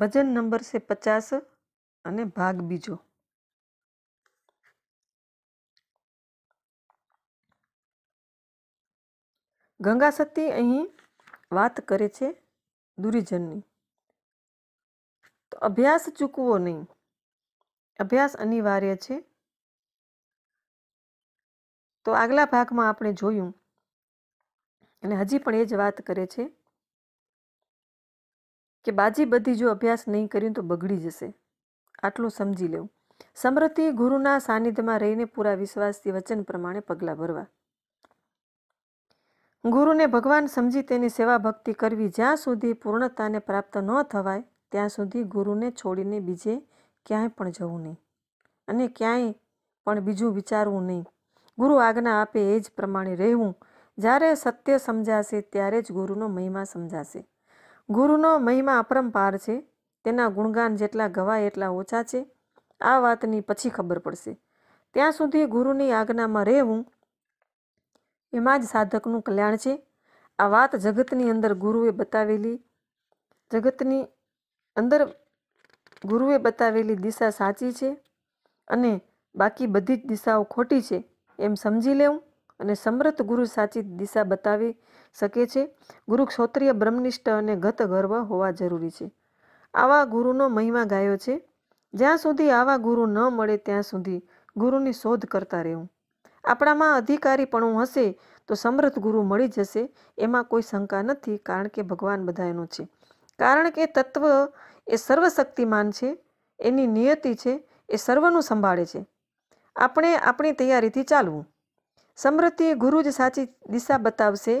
ભજન number છે પચાસ અને ભાગ બીજો ગંગા સતી અહીં વાત કરે છે દુરીજનની તો અભ્યાસ ચૂકવો નહીં અભ્યાસ અનિવાર્ય છે તો આગલા ભાગમાં આપણે જોયું અને હજી પણ એ જ વાત કરે છે કે બાજી બધી જો અભ્યાસ નહીં કર્યું તો બગડી જશે આટલું સમજી લેવું સમૃદ્ધિ ગુરુના સાનિધ્યમાં રહીને પૂરા વિશ્વાસથી વચન પ્રમાણે પગલાં ભરવા ગુરુને ભગવાન સમજી તેની સેવા ભક્તિ કરવી જ્યાં સુધી પૂર્ણતાને પ્રાપ્ત ન થવાય ત્યાં સુધી ગુરુને છોડીને બીજે ક્યાંય પણ જવું નહીં અને ક્યાંય પણ બીજું વિચારવું નહીં ગુરુ આજ્ઞા આપે એ જ પ્રમાણે રહેવું જ્યારે સત્ય સમજાશે ત્યારે જ ગુરુનો મહિમા સમજાશે ગુરુનો મહિમા અપરંપાર છે તેના ગુણગાન જેટલા ગવાય એટલા ઓછા છે આ વાતની પછી ખબર પડશે ત્યાં સુધી ગુરુની આજ્ઞામાં રહેવું એમાં જ સાધકનું કલ્યાણ છે આ વાત જગતની અંદર ગુરુએ બતાવેલી જગતની અંદર ગુરુએ બતાવેલી દિશા સાચી છે અને બાકી બધી જ દિશાઓ ખોટી છે એમ સમજી લેવું અને સમર્થ ગુરુ સાચી દિશા બતાવી શકે છે ગુરુ ક્ષોત્રિય બ્રહ્મનિષ્ઠ અને ગત ગર્વ હોવા જરૂરી છે આવા ગુરુનો મહિમા ગાયો છે જ્યાં સુધી આવા ગુરુ ન મળે ત્યાં સુધી ગુરુની શોધ કરતા રહેવું આપણામાં અધિકારીપણું હશે તો સમર્થ ગુરુ મળી જશે એમાં કોઈ શંકા નથી કારણ કે ભગવાન બધાયનો છે કારણ કે તત્વ એ સર્વશક્તિમાન છે એની નિયતિ છે એ સર્વનું સંભાળે છે આપણે આપણી તૈયારીથી ચાલવું સમૃદ્ધિ ગુરુ જ સાચી દિશા બતાવશે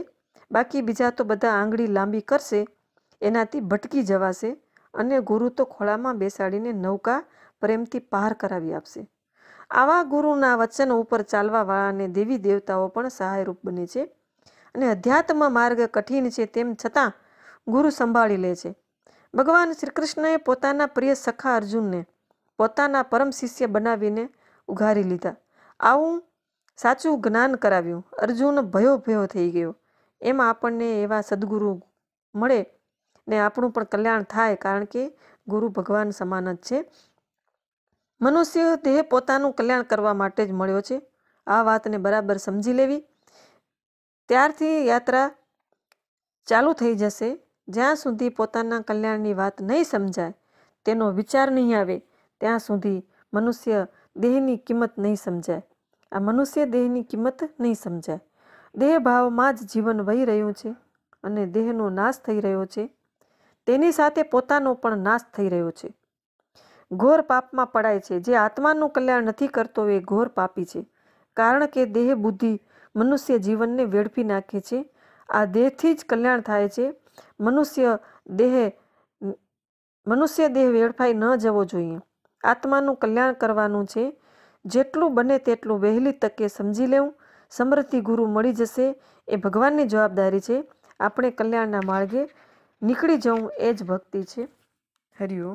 બાકી બીજા તો બધા આંગળી લાંબી કરશે એનાથી ભટકી જવાશે અને ગુરુ તો ખોળામાં બેસાડીને નૌકા પ્રેમથી પાર કરાવી આપશે આવા ગુરુના વચન ઉપર ચાલવાવાળાને દેવી દેવતાઓ પણ સહાયરૂપ બને છે અને અધ્યાત્મ માર્ગ કઠિન છે તેમ છતાં ગુરુ સંભાળી લે છે ભગવાન શ્રી કૃષ્ણએ પોતાના પ્રિય સખા અર્જુનને પોતાના પરમ શિષ્ય બનાવીને ઉઘારી લીધા આવું સાચું જ્ઞાન કરાવ્યું અર્જુન ભયો ભયો થઈ ગયો એમાં આપણને એવા સદગુરુ મળે ને આપણું પણ કલ્યાણ થાય કારણ કે ગુરુ ભગવાન સમાન જ છે મનુષ્ય દેહ પોતાનું કલ્યાણ કરવા માટે જ મળ્યો છે આ વાતને બરાબર સમજી લેવી ત્યારથી યાત્રા ચાલુ થઈ જશે જ્યાં સુધી પોતાના કલ્યાણની વાત નહીં સમજાય તેનો વિચાર નહીં આવે ત્યાં સુધી મનુષ્ય દેહની કિંમત નહીં સમજાય આ મનુષ્ય દેહની કિંમત નહીં સમજાય દેહ ભાવમાં જ જીવન વહી રહ્યું છે અને દેહનો નાશ થઈ રહ્યો છે તેની સાથે પોતાનો પણ નાશ થઈ રહ્યો છે ઘોર પાપમાં પડાય છે જે આત્માનું કલ્યાણ નથી કરતો એ ઘોર પાપી છે કારણ કે દેહ બુદ્ધિ મનુષ્ય જીવનને વેડફી નાખે છે આ દેહથી જ કલ્યાણ થાય છે મનુષ્ય દેહ મનુષ્ય દેહ વેડફાઈ ન જવો જોઈએ આત્માનું કલ્યાણ કરવાનું છે જેટલું બને તેટલું વહેલી તકે સમજી લેવું સમૃદ્ધિ ગુરુ મળી જશે એ ભગવાનની જવાબદારી છે આપણે કલ્યાણના માર્ગે નીકળી જવું એ જ ભક્તિ છે હરિઓમ